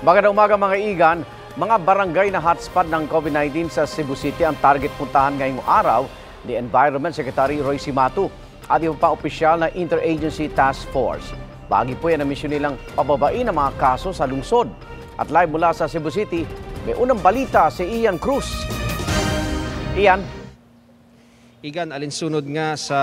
Magandang umaga mga igan, mga barangay na hotspot ng COVID-19 sa Cebu City ang target puntahan ngayong araw ni Environment Secretary Roy Simato at yung pa opisyal na Interagency Task Force. Bagi po yan ang misyon nilang pababain ang mga kaso sa lungsod. At live mula sa Cebu City, may unang balita si Ian Cruz. Ian. Igan, alinsunod nga sa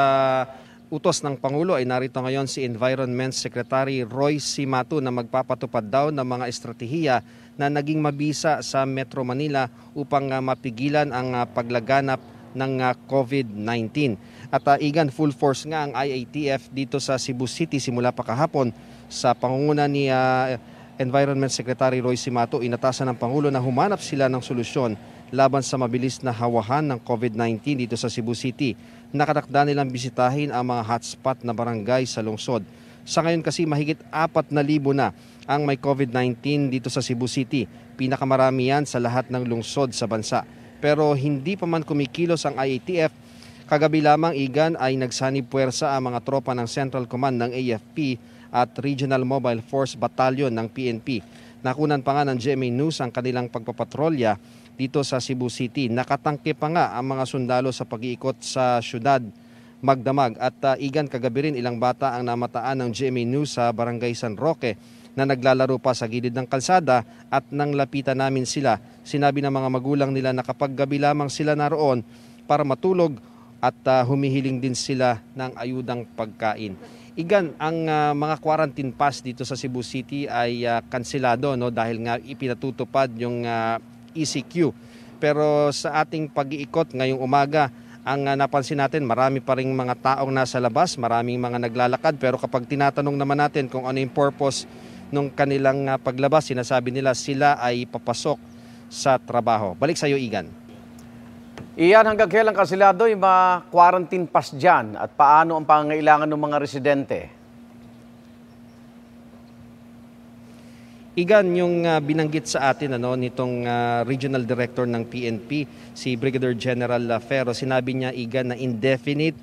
utos ng Pangulo ay narito ngayon si Environment Secretary Roy Simato na magpapatupad daw ng mga estratehiya na naging mabisa sa Metro Manila upang ah, mapigilan ang ah, paglaganap ng ah, COVID-19. At uh, igan full force nga ang IATF dito sa Cebu City simula pa kahapon sa pangunguna ni uh, Environment Secretary Roy Simato inatasan ng Pangulo na humanap sila ng solusyon laban sa mabilis na hawahan ng COVID-19 dito sa Cebu City. Nakatakda nilang bisitahin ang mga hotspot na barangay sa lungsod. Sa ngayon kasi mahigit 4,000 na ang may COVID-19 dito sa Cebu City. Pinakamarami yan sa lahat ng lungsod sa bansa. Pero hindi pa man kumikilos ang IATF. Kagabi lamang igan ay nagsanib puwersa ang mga tropa ng Central Command ng AFP at Regional Mobile Force Battalion ng PNP. Nakunan pa nga ng GMA News ang kanilang pagpapatrolya dito sa Cebu City. Nakatangke pa nga ang mga sundalo sa pag-iikot sa syudad magdamag at uh, igan kagabi rin ilang bata ang namataan ng GMA News sa Barangay San Roque na naglalaro pa sa gilid ng kalsada at nang lapitan namin sila, sinabi ng mga magulang nila na kapag gabi lamang sila naroon para matulog at uh, humihiling din sila ng ayudang pagkain. Igan, ang uh, mga quarantine pass dito sa Cebu City ay uh, kansilado no dahil nga ipinatutupad yung uh, ECQ. Pero sa ating pag-iikot ngayong umaga, ang ah, napansin natin marami pa rin mga taong nasa labas, maraming mga naglalakad pero kapag tinatanong naman natin kung ano yung purpose nung kanilang ah, paglabas, sinasabi nila sila ay papasok sa trabaho. Balik sa iyo, Igan. Iyan hanggang kailan kasilado yung mga quarantine pass dyan at paano ang pangangailangan ng mga residente? Igan, yung uh, binanggit sa atin ano, nitong uh, regional director ng PNP, si Brigadier General Ferro, sinabi niya, Igan, na indefinite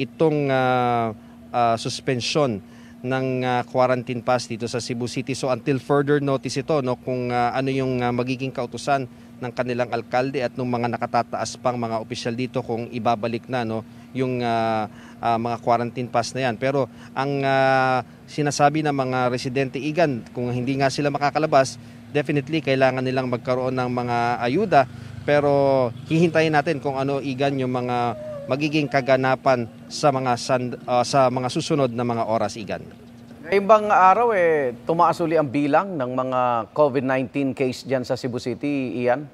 itong uh, uh, suspension ng uh, quarantine pass dito sa Cebu City. So until further notice ito, no, kung uh, ano yung uh, magiging kautusan ng kanilang alkalde at ng mga nakatataas pang mga opisyal dito kung ibabalik na no, yung uh, uh, mga quarantine pass na yan. Pero ang uh, sinasabi ng mga residente Igan, kung hindi nga sila makakalabas, definitely kailangan nilang magkaroon ng mga ayuda. Pero hihintayin natin kung ano Igan yung mga magiging kaganapan sa mga sand, uh, sa mga susunod na mga oras Igan. Ibang araw eh tumaas uli ang bilang ng mga COVID-19 case diyan sa Cebu City, Ian.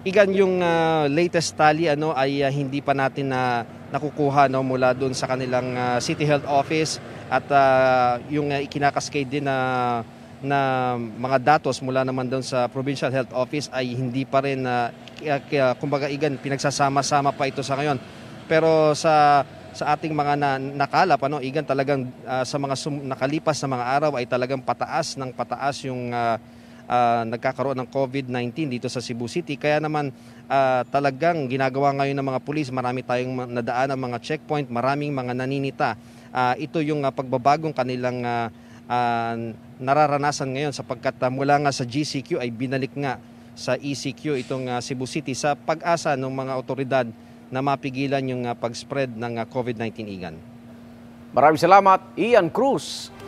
Igan, yung uh, latest tally ano, ay uh, hindi pa natin na uh, nakukuha no, mula doon sa kanilang uh, City Health Office at uh, yung uh, ikinakascade din na uh, na mga datos mula naman doon sa Provincial Health Office ay hindi pa rin uh, kaya, kumbaga igan pinagsasama-sama pa ito sa ngayon. Pero sa sa ating mga na, nakalap ano igan talagang uh, sa mga sum, nakalipas na mga araw ay talagang pataas ng pataas yung uh, uh, nagkakaroon ng COVID-19 dito sa Cebu City. Kaya naman uh, talagang ginagawa ngayon ng mga pulis, marami tayong nadaan ng mga checkpoint, maraming mga naninita. Uh, ito yung uh, pagbabagong kanilang uh, uh, nararanasan ngayon sapagkat uh, mula nga sa GCQ ay binalik nga sa ECQ itong uh, Cebu City sa pag-asa ng mga otoridad na mapigilan yung uh, pag-spread ng uh, COVID-19 igan. Maraming salamat, Ian Cruz.